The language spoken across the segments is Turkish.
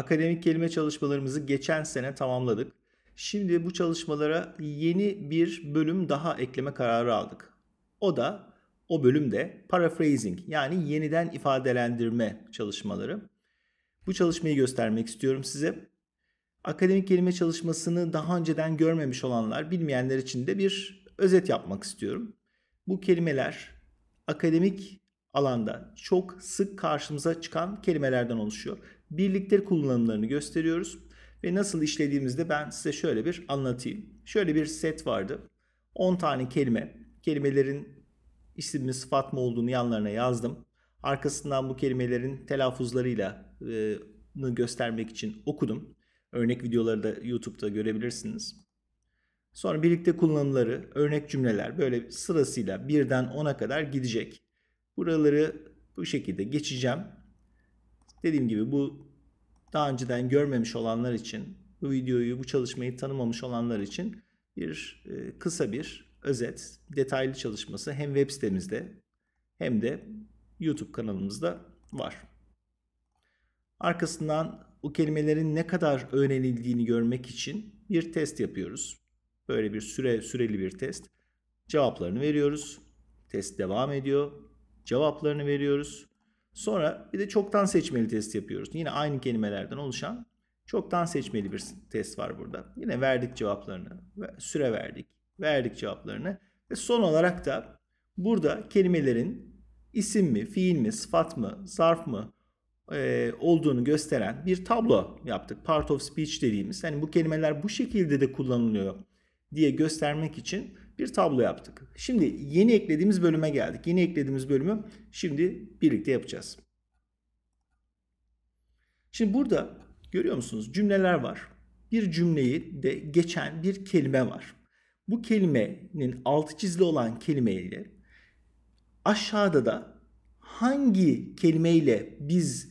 akademik kelime çalışmalarımızı geçen sene tamamladık. Şimdi bu çalışmalara yeni bir bölüm daha ekleme kararı aldık. O da o bölümde paraphrasing yani yeniden ifadelendirme çalışmaları. Bu çalışmayı göstermek istiyorum size. Akademik kelime çalışmasını daha önceden görmemiş olanlar, bilmeyenler için de bir özet yapmak istiyorum. Bu kelimeler akademik alanda çok sık karşımıza çıkan kelimelerden oluşuyor. Birlikte kullanımlarını gösteriyoruz ve nasıl işlediğimizde ben size şöyle bir anlatayım. Şöyle bir set vardı. 10 tane kelime. Kelimelerin isim mi sıfat mı olduğunu yanlarına yazdım. Arkasından bu kelimelerin telaffuzlarıyla e, göstermek için okudum. Örnek videoları da YouTube'da görebilirsiniz. Sonra birlikte kullanımları, örnek cümleler böyle sırasıyla birden ona kadar gidecek. Buraları bu şekilde geçeceğim. Dediğim gibi bu daha önceden görmemiş olanlar için, bu videoyu, bu çalışmayı tanımamış olanlar için bir e, kısa bir özet, detaylı çalışması hem web sitemizde hem de YouTube kanalımızda var. Arkasından bu kelimelerin ne kadar öğrenildiğini görmek için bir test yapıyoruz. Böyle bir süre süreli bir test. Cevaplarını veriyoruz. Test devam ediyor cevaplarını veriyoruz. Sonra bir de çoktan seçmeli test yapıyoruz. Yine aynı kelimelerden oluşan çoktan seçmeli bir test var burada. Yine verdik cevaplarını, süre verdik, verdik cevaplarını ve son olarak da burada kelimelerin isim mi, fiil mi, sıfat mı, zarf mı e, olduğunu gösteren bir tablo yaptık. Part of speech dediğimiz. Yani bu kelimeler bu şekilde de kullanılıyor diye göstermek için bir tablo yaptık. Şimdi yeni eklediğimiz bölüme geldik. Yeni eklediğimiz bölümü şimdi birlikte yapacağız. Şimdi burada görüyor musunuz cümleler var. Bir cümleyi de geçen bir kelime var. Bu kelimenin altı çizili olan kelimeyle aşağıda da hangi kelimeyle biz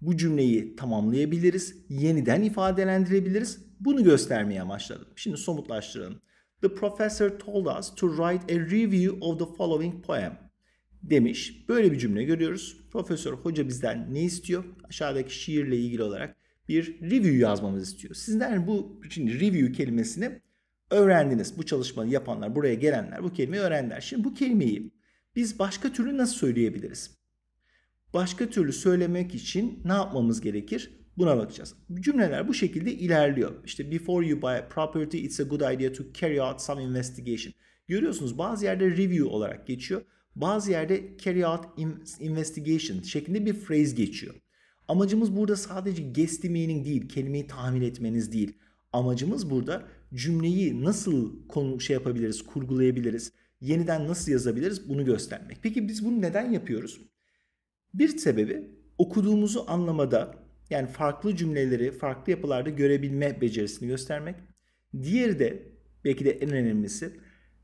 bu cümleyi tamamlayabiliriz, yeniden ifadelendirebiliriz bunu göstermeye amaçladım. Şimdi somutlaştıralım. The professor told us to write a review of the following poem. Demiş. Böyle bir cümle görüyoruz. Profesör hoca bizden ne istiyor? Aşağıdaki şiirle ilgili olarak bir review yazmamızı istiyor. Sizler bu şimdi review kelimesini öğrendiniz. Bu çalışmayı yapanlar, buraya gelenler bu kelimeyi öğrendiler. Şimdi bu kelimeyi biz başka türlü nasıl söyleyebiliriz? Başka türlü söylemek için ne yapmamız gerekir? Buna bakacağız. Cümleler bu şekilde ilerliyor. İşte before you buy a property it's a good idea to carry out some investigation. Görüyorsunuz bazı yerde review olarak geçiyor. Bazı yerde carry out investigation şeklinde bir phrase geçiyor. Amacımız burada sadece guess meaning değil, kelimeyi tahmin etmeniz değil. Amacımız burada cümleyi nasıl konu şey yapabiliriz, kurgulayabiliriz, yeniden nasıl yazabiliriz bunu göstermek. Peki biz bunu neden yapıyoruz? Bir sebebi okuduğumuzu anlamada yani farklı cümleleri farklı yapılarda görebilme becerisini göstermek. Diğeri de belki de en önemlisi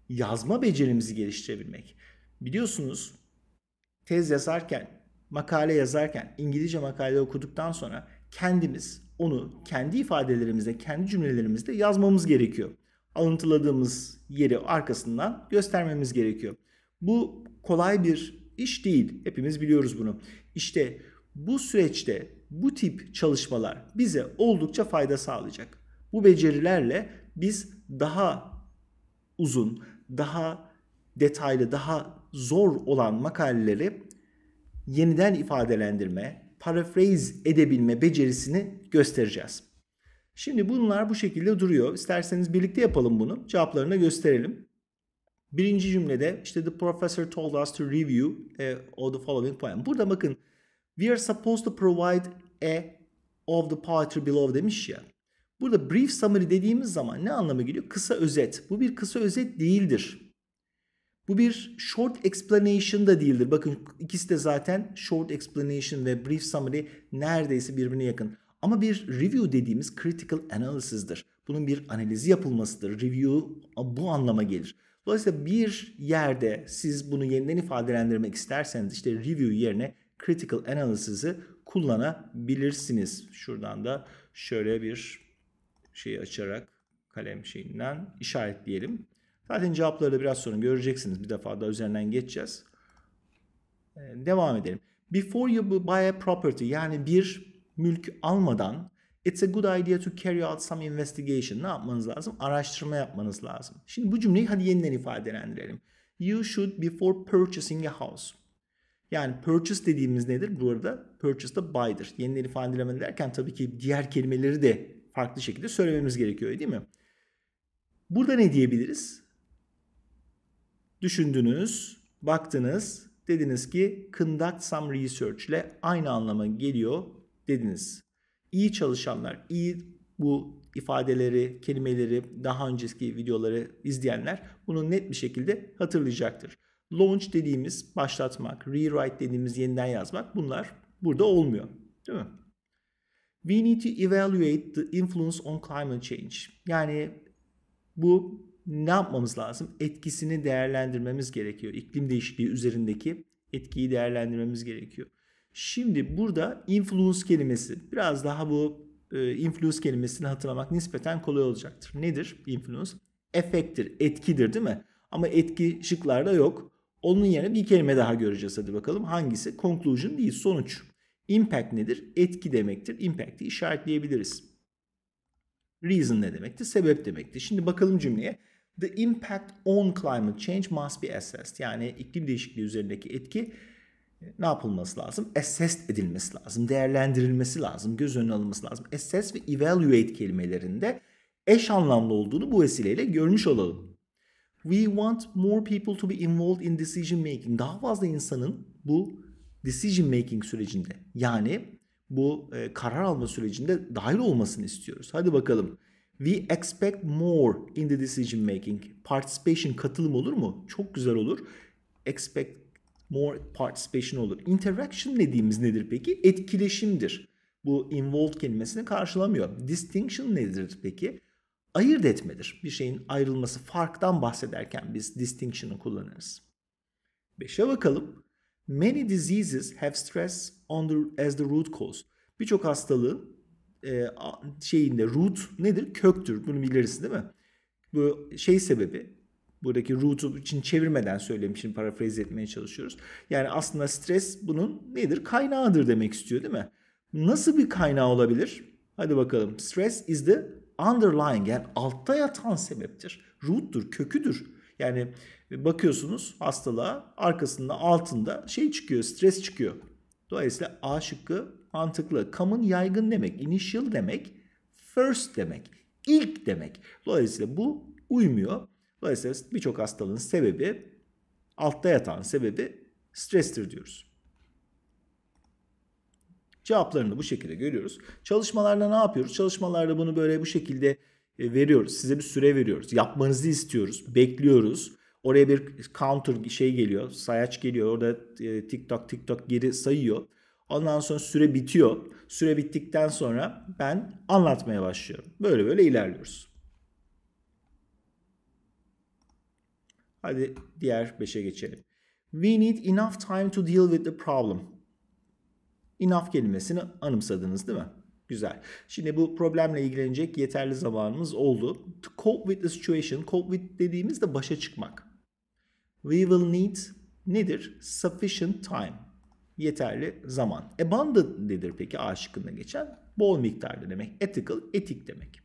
yazma becerimizi geliştirebilmek. Biliyorsunuz tez yazarken, makale yazarken, İngilizce makale okuduktan sonra kendimiz onu kendi ifadelerimizde, kendi cümlelerimizde yazmamız gerekiyor. Alıntıladığımız yeri arkasından göstermemiz gerekiyor. Bu kolay bir iş değil. Hepimiz biliyoruz bunu. İşte bu süreçte bu tip çalışmalar bize oldukça fayda sağlayacak. Bu becerilerle biz daha uzun, daha detaylı, daha zor olan makaleleri yeniden ifadelendirme, paraphrase edebilme becerisini göstereceğiz. Şimdi bunlar bu şekilde duruyor. İsterseniz birlikte yapalım bunu. Cevaplarını gösterelim. Birinci cümlede işte the professor told us to review eh, all the following poem. Burada bakın We are supposed to provide a of the party below demiş ya. Burada brief summary dediğimiz zaman ne anlama geliyor? Kısa özet. Bu bir kısa özet değildir. Bu bir short explanation da değildir. Bakın ikisi de zaten short explanation ve brief summary neredeyse birbirine yakın. Ama bir review dediğimiz critical analysisdır. Bunun bir analizi yapılmasıdır. Review bu anlama gelir. Dolayısıyla bir yerde siz bunu yeniden ifadelendirmek isterseniz işte review yerine critical analysis'i kullanabilirsiniz. Şuradan da şöyle bir şeyi açarak kalem şeyinden işaretleyelim. Zaten cevapları da biraz sonra göreceksiniz. Bir defa daha üzerinden geçeceğiz. Ee, devam edelim. Before you buy a property yani bir mülk almadan It's a good idea to carry out some investigation. Ne yapmanız lazım? Araştırma yapmanız lazım. Şimdi bu cümleyi hadi yeniden ifadelendirelim. You should before purchasing a house. Yani purchase dediğimiz nedir? Burada purchase da buy'dır. Yenileri ifadeleme derken tabii ki diğer kelimeleri de farklı şekilde söylememiz gerekiyor değil mi? Burada ne diyebiliriz? Düşündünüz, baktınız, dediniz ki conduct some research ile aynı anlama geliyor dediniz. İyi çalışanlar, iyi bu ifadeleri, kelimeleri, daha önceki videoları izleyenler bunu net bir şekilde hatırlayacaktır. Launch dediğimiz başlatmak, rewrite dediğimiz yeniden yazmak bunlar burada olmuyor. Değil mi? We need to evaluate the influence on climate change. Yani bu ne yapmamız lazım? Etkisini değerlendirmemiz gerekiyor. İklim değişikliği üzerindeki etkiyi değerlendirmemiz gerekiyor. Şimdi burada influence kelimesi biraz daha bu e, influence kelimesini hatırlamak nispeten kolay olacaktır. Nedir influence? Efektir, etkidir değil mi? Ama etki şıklarda yok. Onun yerine bir kelime daha göreceğiz hadi bakalım. Hangisi? Conclusion değil sonuç. Impact nedir? Etki demektir. Impact'i işaretleyebiliriz. Reason ne demekti? Sebep demekti. Şimdi bakalım cümleye. The impact on climate change must be assessed. Yani iklim değişikliği üzerindeki etki e, ne yapılması lazım? Assessed edilmesi lazım, değerlendirilmesi lazım, göz önüne alınması lazım. Assess ve evaluate kelimelerinde eş anlamlı olduğunu bu vesileyle görmüş olalım. We want more people to be involved in decision making. Daha fazla insanın bu decision making sürecinde yani bu e, karar alma sürecinde dahil olmasını istiyoruz. Hadi bakalım. We expect more in the decision making. Participation katılım olur mu? Çok güzel olur. Expect more participation olur. Interaction dediğimiz nedir peki? Etkileşimdir. Bu involved kelimesini karşılamıyor. Distinction nedir peki? ayırt etmedir. Bir şeyin ayrılması farktan bahsederken biz distinction'ı kullanırız. Beşe bakalım. Many diseases have stress on the, as the root cause. Birçok hastalığı e, şeyinde root nedir? Köktür. Bunu biliriz değil mi? Bu şey sebebi buradaki root'u için çevirmeden söylemişim parafraz etmeye çalışıyoruz. Yani aslında stres bunun nedir? Kaynağıdır demek istiyor değil mi? Nasıl bir kaynağı olabilir? Hadi bakalım. Stress is the underlying yani altta yatan sebeptir. Root'tur, köküdür. Yani bakıyorsunuz hastalığa arkasında altında şey çıkıyor, stres çıkıyor. Dolayısıyla A şıkkı mantıklı. Common yaygın demek, initial demek, first demek, ilk demek. Dolayısıyla bu uymuyor. Dolayısıyla birçok hastalığın sebebi, altta yatan sebebi strestir diyoruz. Cevaplarını bu şekilde görüyoruz. Çalışmalarda ne yapıyoruz? Çalışmalarda bunu böyle bu şekilde e, veriyoruz. Size bir süre veriyoruz. Yapmanızı istiyoruz. Bekliyoruz. Oraya bir counter şey geliyor. Sayaç geliyor. Orada e, tik tak tik tak geri sayıyor. Ondan sonra süre bitiyor. Süre bittikten sonra ben anlatmaya başlıyorum. Böyle böyle ilerliyoruz. Hadi diğer 5'e geçelim. We need enough time to deal with the problem enough kelimesini anımsadınız değil mi? Güzel. Şimdi bu problemle ilgilenecek yeterli zamanımız oldu. To cope with the situation, cope with dediğimizde başa çıkmak. We will need nedir? Sufficient time. Yeterli zaman. Abundant e, nedir peki A şıkkında geçen? Bol miktarda demek. Ethical, etik demek.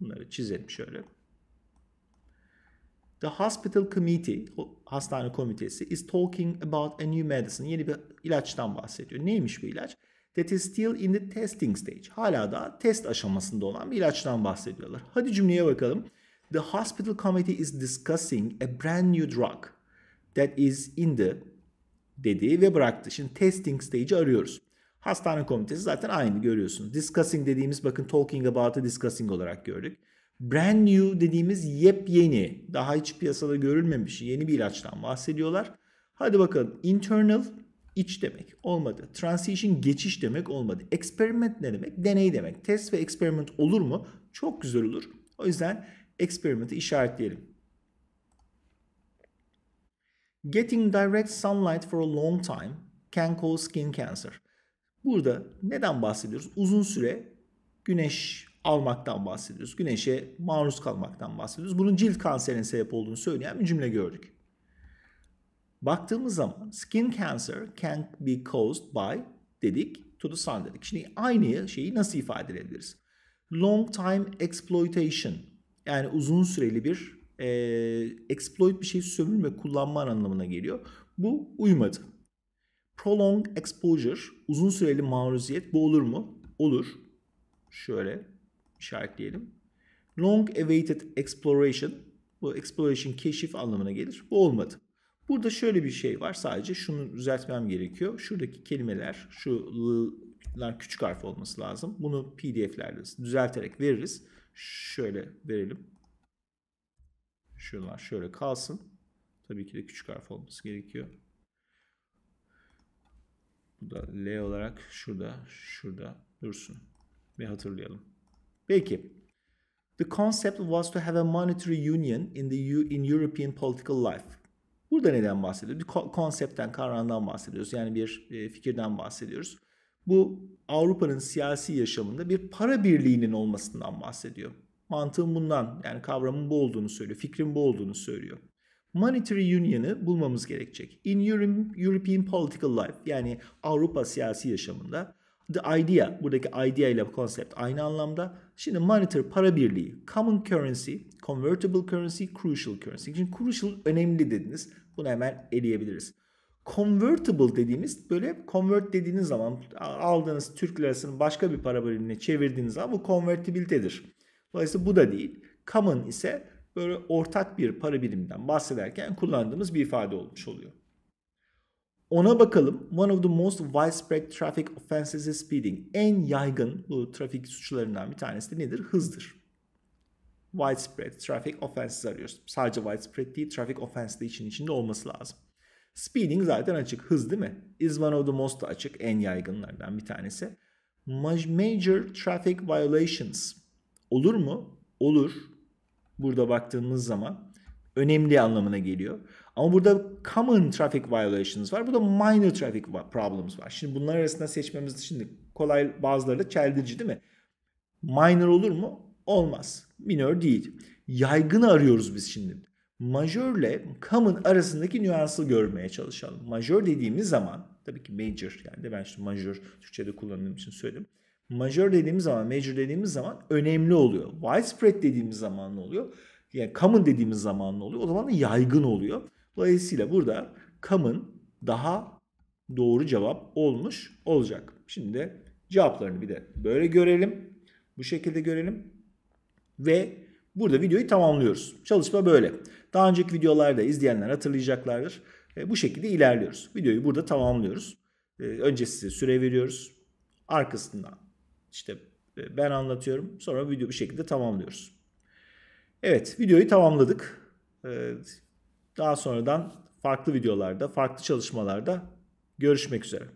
Bunları çizelim şöyle. The hospital committee, hastane komitesi is talking about a new medicine. Yeni bir ilaçtan bahsediyor. Neymiş bu ilaç? That is still in the testing stage. Hala da test aşamasında olan bir ilaçtan bahsediyorlar. Hadi cümleye bakalım. The hospital committee is discussing a brand new drug that is in the dedi ve bıraktı. Şimdi testing stage'i arıyoruz. Hastane komitesi zaten aynı görüyorsunuz. Discussing dediğimiz bakın talking about'ı discussing olarak gördük brand new dediğimiz yepyeni, daha hiç piyasada görülmemiş yeni bir ilaçtan bahsediyorlar. Hadi bakalım internal iç demek olmadı. Transition geçiş demek olmadı. Experiment ne demek? Deney demek. Test ve experiment olur mu? Çok güzel olur. O yüzden experiment'ı işaretleyelim. Getting direct sunlight for a long time can cause skin cancer. Burada neden bahsediyoruz? Uzun süre güneş almaktan bahsediyoruz. Güneşe maruz kalmaktan bahsediyoruz. Bunun cilt kanserine sebep olduğunu söyleyen bir cümle gördük. Baktığımız zaman skin cancer can be caused by dedik to the sun dedik. Şimdi aynı şeyi nasıl ifade edebiliriz? Long time exploitation yani uzun süreli bir e, exploit bir şey sömürme kullanma anlamına geliyor. Bu uymadı. Prolong exposure uzun süreli maruziyet bu olur mu? Olur. Şöyle işaretleyelim. Long awaited exploration. Bu exploration keşif anlamına gelir. Bu olmadı. Burada şöyle bir şey var. Sadece şunu düzeltmem gerekiyor. Şuradaki kelimeler, şu bunlar küçük harf olması lazım. Bunu pdf'lerde düzelterek veririz. Şöyle verelim. Şunlar şöyle kalsın. Tabii ki de küçük harf olması gerekiyor. Bu da L olarak şurada, şurada dursun. Ve hatırlayalım. Peki. The concept was to have a monetary union in the in European political life. Burada neden bahsediyoruz? Bir konseptten, kavramdan bahsediyoruz. Yani bir e, fikirden bahsediyoruz. Bu Avrupa'nın siyasi yaşamında bir para birliğinin olmasından bahsediyor. Mantığım bundan yani kavramın bu olduğunu söylüyor, fikrin bu olduğunu söylüyor. Monetary Union'ı bulmamız gerekecek. In European Political Life yani Avrupa siyasi yaşamında The idea, buradaki idea ile konsept aynı anlamda. Şimdi monitor para birliği, common currency, convertible currency, crucial currency. Şimdi crucial önemli dediniz. Bunu hemen eleyebiliriz. Convertible dediğimiz böyle convert dediğiniz zaman aldığınız Türk lirasını başka bir para birimine çevirdiğiniz zaman bu convertibility'dir. Dolayısıyla bu da değil. Common ise böyle ortak bir para biriminden bahsederken kullandığımız bir ifade olmuş oluyor. Ona bakalım. One of the most widespread traffic offenses is speeding. En yaygın bu trafik suçlarından bir tanesi de nedir? Hızdır. Widespread traffic offenses arıyoruz. Sadece widespread değil, traffic offense de için içinde olması lazım. Speeding zaten açık. Hız değil mi? Is one of the most açık. En yaygınlardan bir tanesi. Major traffic violations. Olur mu? Olur. Burada baktığımız zaman önemli anlamına geliyor. Ama burada common traffic violations var. Burada minor traffic problems var. Şimdi bunlar arasında seçmemiz şimdi kolay bazıları da çeldirici değil mi? Minor olur mu? Olmaz. Minor değil. Yaygını arıyoruz biz şimdi. Majörle common arasındaki nüansı görmeye çalışalım. Major dediğimiz zaman tabii ki major yani de ben şimdi majör Türkçe'de kullandığım için söyledim. Major dediğimiz zaman, major dediğimiz zaman önemli oluyor. Widespread dediğimiz zaman ne oluyor? yani common dediğimiz zaman ne oluyor? O zaman da yaygın oluyor. Dolayısıyla burada common daha doğru cevap olmuş olacak. Şimdi cevaplarını bir de böyle görelim. Bu şekilde görelim. Ve burada videoyu tamamlıyoruz. Çalışma böyle. Daha önceki videolarda izleyenler hatırlayacaklardır. E, bu şekilde ilerliyoruz. Videoyu burada tamamlıyoruz. E, önce size süre veriyoruz. Arkasından işte e, ben anlatıyorum. Sonra video bir şekilde tamamlıyoruz. Evet videoyu tamamladık. Ee, daha sonradan farklı videolarda, farklı çalışmalarda görüşmek üzere.